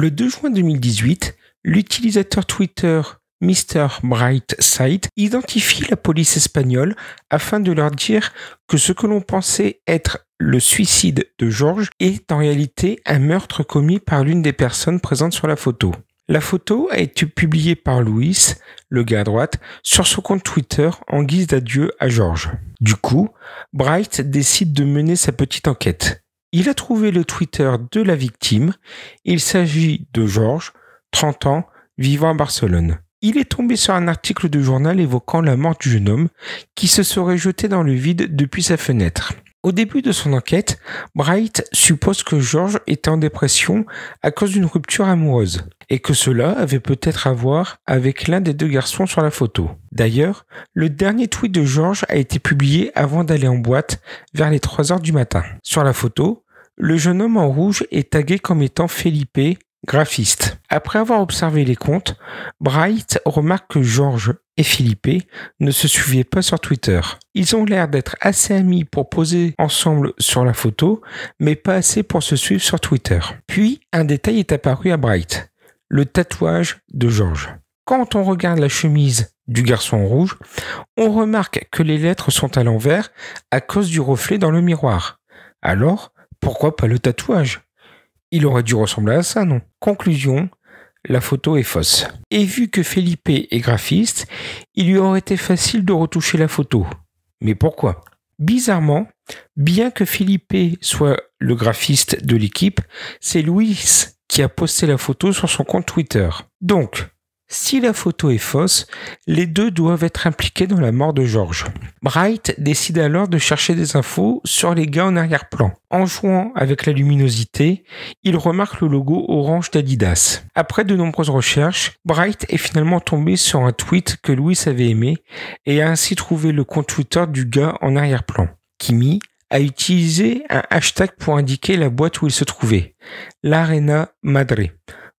Le 2 juin 2018, l'utilisateur Twitter Mr. Brightside identifie la police espagnole afin de leur dire que ce que l'on pensait être le suicide de George est en réalité un meurtre commis par l'une des personnes présentes sur la photo. La photo a été publiée par Louis, le gars à droite, sur son compte Twitter en guise d'adieu à George. Du coup, Bright décide de mener sa petite enquête. Il a trouvé le Twitter de la victime. Il s'agit de Georges, 30 ans, vivant à Barcelone. Il est tombé sur un article de journal évoquant la mort du jeune homme qui se serait jeté dans le vide depuis sa fenêtre. Au début de son enquête, Bright suppose que George était en dépression à cause d'une rupture amoureuse et que cela avait peut-être à voir avec l'un des deux garçons sur la photo. D'ailleurs, le dernier tweet de George a été publié avant d'aller en boîte vers les 3 heures du matin. Sur la photo, le jeune homme en rouge est tagué comme étant Felipe, graphiste. Après avoir observé les comptes, Bright remarque que George et Philippe ne se suivaient pas sur Twitter. Ils ont l'air d'être assez amis pour poser ensemble sur la photo, mais pas assez pour se suivre sur Twitter. Puis, un détail est apparu à Bright, le tatouage de George. Quand on regarde la chemise du garçon rouge, on remarque que les lettres sont à l'envers à cause du reflet dans le miroir. Alors, pourquoi pas le tatouage Il aurait dû ressembler à ça, non Conclusion, la photo est fausse. Et vu que Felipe est graphiste, il lui aurait été facile de retoucher la photo. Mais pourquoi Bizarrement, bien que Felipe soit le graphiste de l'équipe, c'est Luis qui a posté la photo sur son compte Twitter. Donc, si la photo est fausse, les deux doivent être impliqués dans la mort de George. Bright décide alors de chercher des infos sur les gars en arrière-plan. En jouant avec la luminosité, il remarque le logo orange d'Adidas. Après de nombreuses recherches, Bright est finalement tombé sur un tweet que Louis avait aimé et a ainsi trouvé le compte Twitter du gars en arrière-plan. Kimi a utilisé un hashtag pour indiquer la boîte où il se trouvait, l'Arena Madre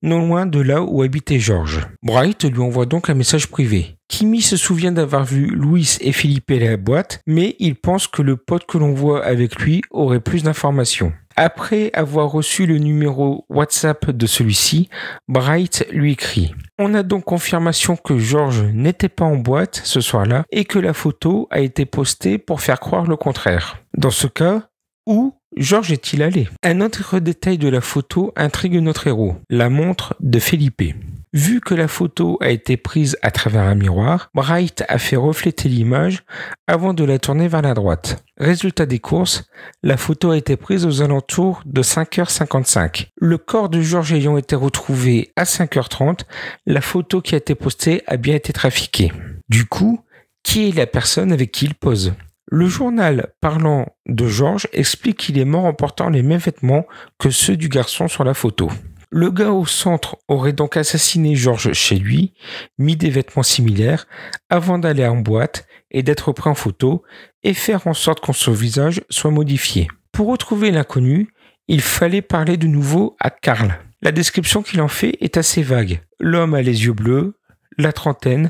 non loin de là où habitait George. Bright lui envoie donc un message privé. Kimmy se souvient d'avoir vu Louis et Philippe à la boîte, mais il pense que le pote que l'on voit avec lui aurait plus d'informations. Après avoir reçu le numéro WhatsApp de celui-ci, Bright lui écrit. On a donc confirmation que George n'était pas en boîte ce soir-là et que la photo a été postée pour faire croire le contraire. Dans ce cas, où Georges est-il allé Un autre détail de la photo intrigue notre héros, la montre de Felipe. Vu que la photo a été prise à travers un miroir, Bright a fait refléter l'image avant de la tourner vers la droite. Résultat des courses, la photo a été prise aux alentours de 5h55. Le corps de Georges ayant été retrouvé à 5h30, la photo qui a été postée a bien été trafiquée. Du coup, qui est la personne avec qui il pose le journal parlant de Georges explique qu'il est mort en portant les mêmes vêtements que ceux du garçon sur la photo. Le gars au centre aurait donc assassiné Georges chez lui, mis des vêtements similaires, avant d'aller en boîte et d'être pris en photo, et faire en sorte qu'on son visage soit modifié. Pour retrouver l'inconnu, il fallait parler de nouveau à Karl. La description qu'il en fait est assez vague. L'homme a les yeux bleus, la trentaine,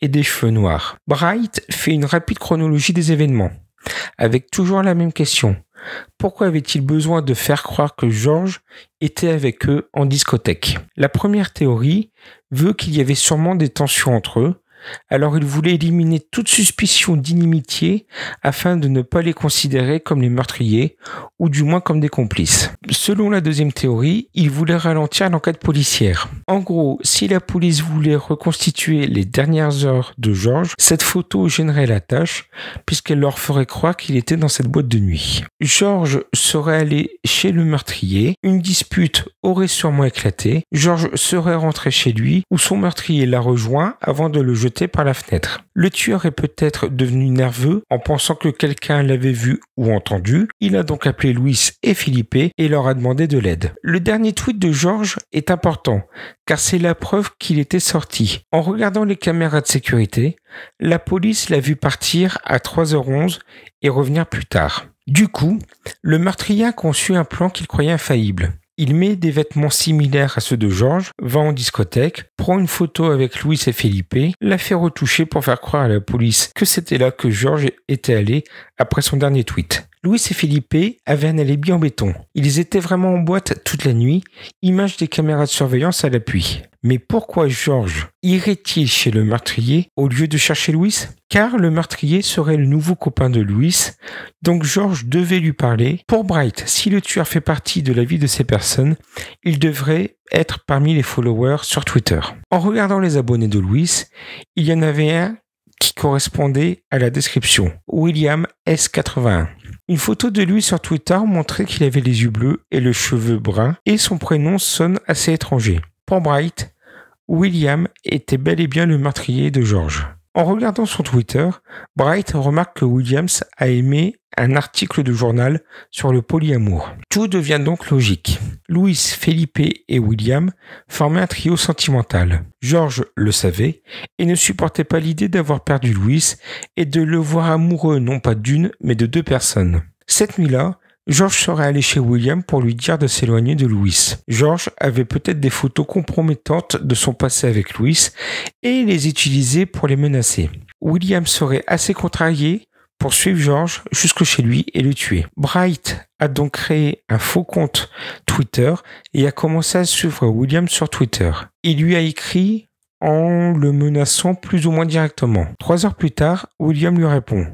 et des cheveux noirs. Bright fait une rapide chronologie des événements, avec toujours la même question. Pourquoi avait-il besoin de faire croire que George était avec eux en discothèque La première théorie veut qu'il y avait sûrement des tensions entre eux, alors il voulait éliminer toute suspicion d'inimitié afin de ne pas les considérer comme les meurtriers, ou du moins comme des complices. Selon la deuxième théorie, il voulait ralentir l'enquête policière. En gros, si la police voulait reconstituer les dernières heures de Georges, cette photo gênerait la tâche, puisqu'elle leur ferait croire qu'il était dans cette boîte de nuit. Georges serait allé chez le meurtrier, une dispute aurait sûrement éclaté, Georges serait rentré chez lui, où son meurtrier l'a rejoint avant de le jeter par la fenêtre. Le tueur est peut-être devenu nerveux en pensant que quelqu'un l'avait vu ou entendu. Il a donc appelé Louis et Philippe et leur a demandé de l'aide. Le dernier tweet de Georges est important car c'est la preuve qu'il était sorti. En regardant les caméras de sécurité, la police l'a vu partir à 3h11 et revenir plus tard. Du coup, le meurtrier a conçu un plan qu'il croyait infaillible. Il met des vêtements similaires à ceux de Georges, va en discothèque, prend une photo avec Louis et Philippe, la fait retoucher pour faire croire à la police que c'était là que Georges était allé après son dernier tweet. Louis et Philippe avaient un alibi en béton. Ils étaient vraiment en boîte toute la nuit, image des caméras de surveillance à l'appui. Mais pourquoi George irait-il chez le meurtrier au lieu de chercher Louis Car le meurtrier serait le nouveau copain de Louis, donc George devait lui parler. Pour Bright, si le tueur fait partie de la vie de ces personnes, il devrait être parmi les followers sur Twitter. En regardant les abonnés de Louis, il y en avait un qui correspondait à la description, William S81. Une photo de lui sur Twitter montrait qu'il avait les yeux bleus et le cheveu brun, et son prénom sonne assez étranger pour Bright, William était bel et bien le meurtrier de George. En regardant son Twitter, Bright remarque que Williams a aimé un article de journal sur le polyamour. Tout devient donc logique. Louis, Felipe et William formaient un trio sentimental. George le savait et ne supportait pas l'idée d'avoir perdu Louis et de le voir amoureux non pas d'une mais de deux personnes. Cette nuit-là, George serait allé chez William pour lui dire de s'éloigner de Louis. George avait peut-être des photos compromettantes de son passé avec Louis et les utilisait pour les menacer. William serait assez contrarié pour suivre George jusque chez lui et le tuer. Bright a donc créé un faux compte Twitter et a commencé à suivre William sur Twitter. Il lui a écrit en le menaçant plus ou moins directement. Trois heures plus tard, William lui répond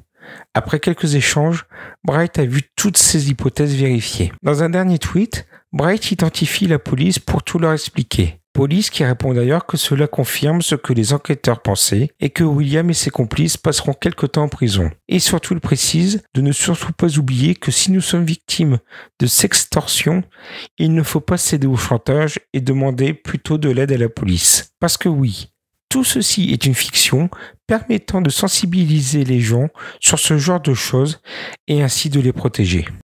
après quelques échanges, Bright a vu toutes ses hypothèses vérifiées. Dans un dernier tweet, Bright identifie la police pour tout leur expliquer. Police qui répond d'ailleurs que cela confirme ce que les enquêteurs pensaient et que William et ses complices passeront quelque temps en prison. Et surtout, il précise de ne surtout pas oublier que si nous sommes victimes de sextorsion, il ne faut pas céder au chantage et demander plutôt de l'aide à la police. Parce que oui, tout ceci est une fiction permettant de sensibiliser les gens sur ce genre de choses et ainsi de les protéger.